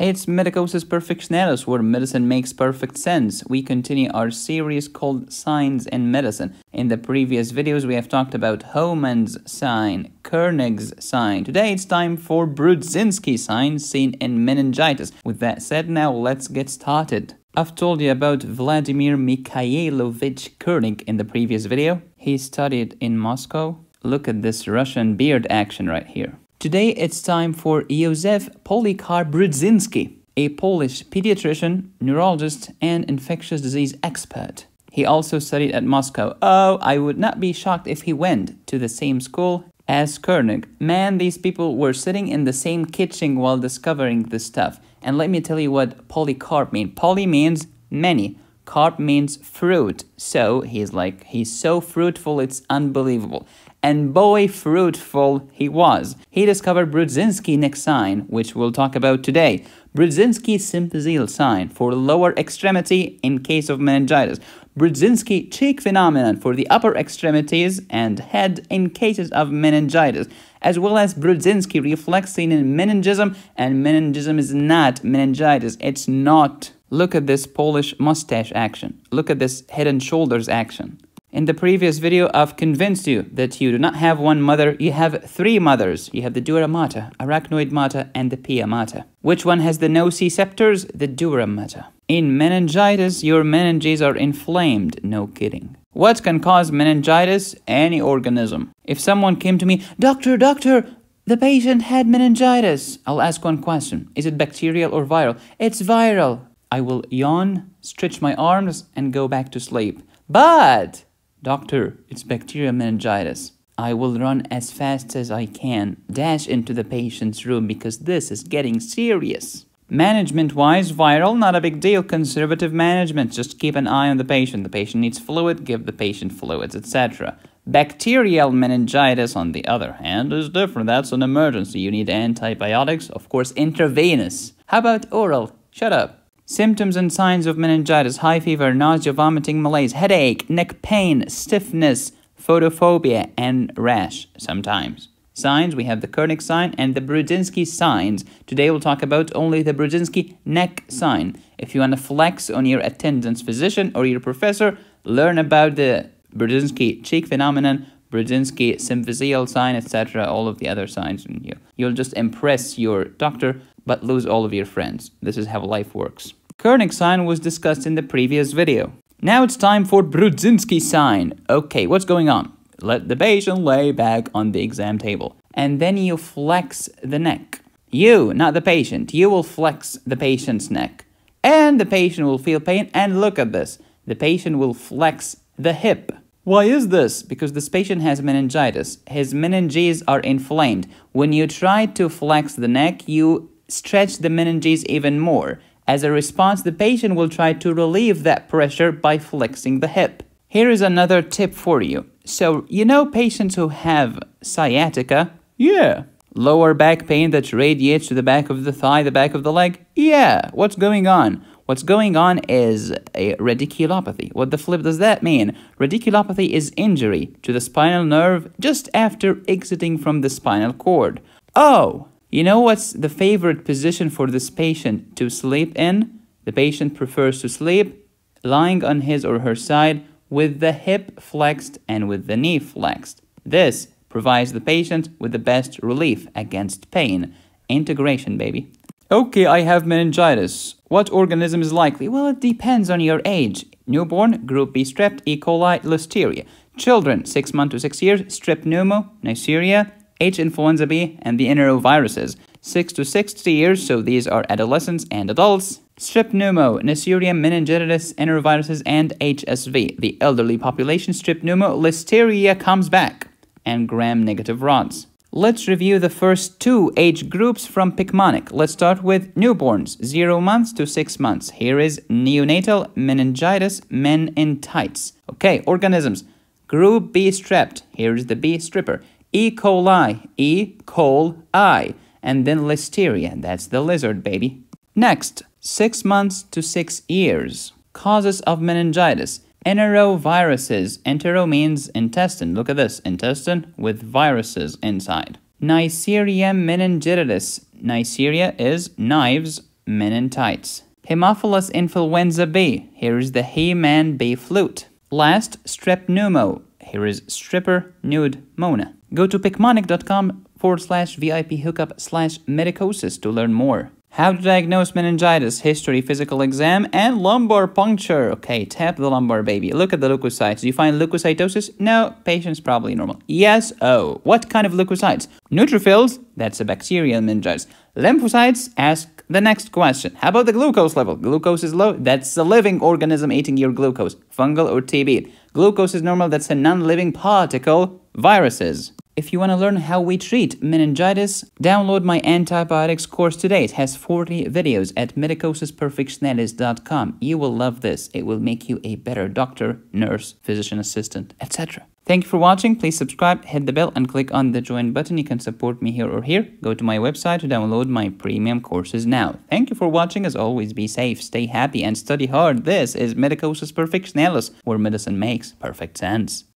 It's Medicosis Perfectionalis, where medicine makes perfect sense. We continue our series called Signs in Medicine. In the previous videos, we have talked about Hohmann's sign, Koenig's sign. Today, it's time for Brudzinski sign seen in meningitis. With that said, now let's get started. I've told you about Vladimir Mikhailovich Koenig in the previous video. He studied in Moscow. Look at this Russian beard action right here. Today it's time for Józef Polikar-Brudzinski, a Polish pediatrician, neurologist, and infectious disease expert. He also studied at Moscow. Oh, I would not be shocked if he went to the same school as Koenig. Man, these people were sitting in the same kitchen while discovering this stuff. And let me tell you what polycarp means. Poly means many. Carp means fruit. So he's like, he's so fruitful, it's unbelievable and boy fruitful he was. He discovered Brudzinski next sign, which we'll talk about today. Brudzinski symphyseal sign for lower extremity in case of meningitis. Brudzinski cheek phenomenon for the upper extremities and head in cases of meningitis, as well as Brudzinski reflex seen in meningism, and meningism is not meningitis, it's not. Look at this Polish mustache action. Look at this head and shoulders action. In the previous video, I've convinced you that you do not have one mother, you have three mothers. You have the dura mater, arachnoid mater, and the pia mater. Which one has the nociceptors? The dura mater. In meningitis, your meninges are inflamed. No kidding. What can cause meningitis? Any organism. If someone came to me, Doctor, doctor, the patient had meningitis. I'll ask one question. Is it bacterial or viral? It's viral. I will yawn, stretch my arms, and go back to sleep. But Doctor, it's bacterial meningitis. I will run as fast as I can, dash into the patient's room because this is getting serious. Management wise, viral, not a big deal. Conservative management, just keep an eye on the patient. The patient needs fluid, give the patient fluids, etc. Bacterial meningitis, on the other hand, is different. That's an emergency. You need antibiotics, of course, intravenous. How about oral? Shut up. Symptoms and signs of meningitis high fever, nausea, vomiting, malaise, headache, neck pain, stiffness, photophobia, and rash sometimes. Signs we have the Koenig sign and the Brudzinski signs. Today we'll talk about only the Brudzinski neck sign. If you want to flex on your attendance physician or your professor, learn about the Brudzinski cheek phenomenon, Brudzinski symphysial sign, etc., all of the other signs in You'll just impress your doctor but lose all of your friends. This is how life works. Koenig sign was discussed in the previous video. Now it's time for Brudzinski sign. Okay, what's going on? Let the patient lay back on the exam table. And then you flex the neck. You, not the patient, you will flex the patient's neck. And the patient will feel pain, and look at this. The patient will flex the hip. Why is this? Because this patient has meningitis. His meninges are inflamed. When you try to flex the neck, you stretch the meninges even more. As a response, the patient will try to relieve that pressure by flexing the hip. Here is another tip for you. So, you know patients who have sciatica? Yeah. Lower back pain that radiates to the back of the thigh, the back of the leg? Yeah. What's going on? What's going on is a radiculopathy. What the flip does that mean? Radiculopathy is injury to the spinal nerve just after exiting from the spinal cord. Oh, you know what's the favorite position for this patient to sleep in? The patient prefers to sleep lying on his or her side with the hip flexed and with the knee flexed. This provides the patient with the best relief against pain. Integration, baby. Okay, I have meningitis. What organism is likely? Well, it depends on your age. Newborn, group B strep, E. coli, listeria. Children, 6 months to 6 years, strep pneumo, Neisseria, H. influenza B, and the enteroviruses. 6 to 60 years, so these are adolescents and adults. Strep pneumo, Neisseria meningitis, enteroviruses, and HSV. The elderly population, strep pneumo, listeria comes back, and gram-negative rods. Let's review the first two age groups from Picmonic. Let's start with newborns, 0 months to 6 months. Here is neonatal meningitis meningitis. Okay, organisms. Group B strep. Here is the B stripper. E. coli, E. coli, and then listeria, that's the lizard baby. Next, 6 months to 6 years. Causes of meningitis. Enteroviruses. Entero means intestine. Look at this, intestine with viruses inside. Neisseria meningitis. Neisseria is knives, meningitis. Haemophilus influenza B. Here is the He-Man B flute. Last, strep pneumo. Here is stripper nude Mona. Go to picmonic.com forward slash VIP hookup slash medicosis to learn more. How to diagnose meningitis, history, physical exam, and lumbar puncture. Okay, tap the lumbar, baby. Look at the leukocytes. Do you find leukocytosis? No, patient's probably normal. Yes, oh. What kind of leukocytes? Neutrophils, that's a bacterial meningitis. Lymphocytes, ask the next question How about the glucose level? Glucose is low, that's a living organism eating your glucose, fungal or TB. Glucose is normal, that's a non living particle, viruses. If you want to learn how we treat meningitis, download my antibiotics course today. It has 40 videos at medicosisperfectionalis.com. You will love this. It will make you a better doctor, nurse, physician assistant, etc. Thank you for watching. Please subscribe, hit the bell, and click on the join button. You can support me here or here. Go to my website to download my premium courses now. Thank you for watching. As always, be safe, stay happy, and study hard. This is Medicosis Perfectionalis, where medicine makes perfect sense.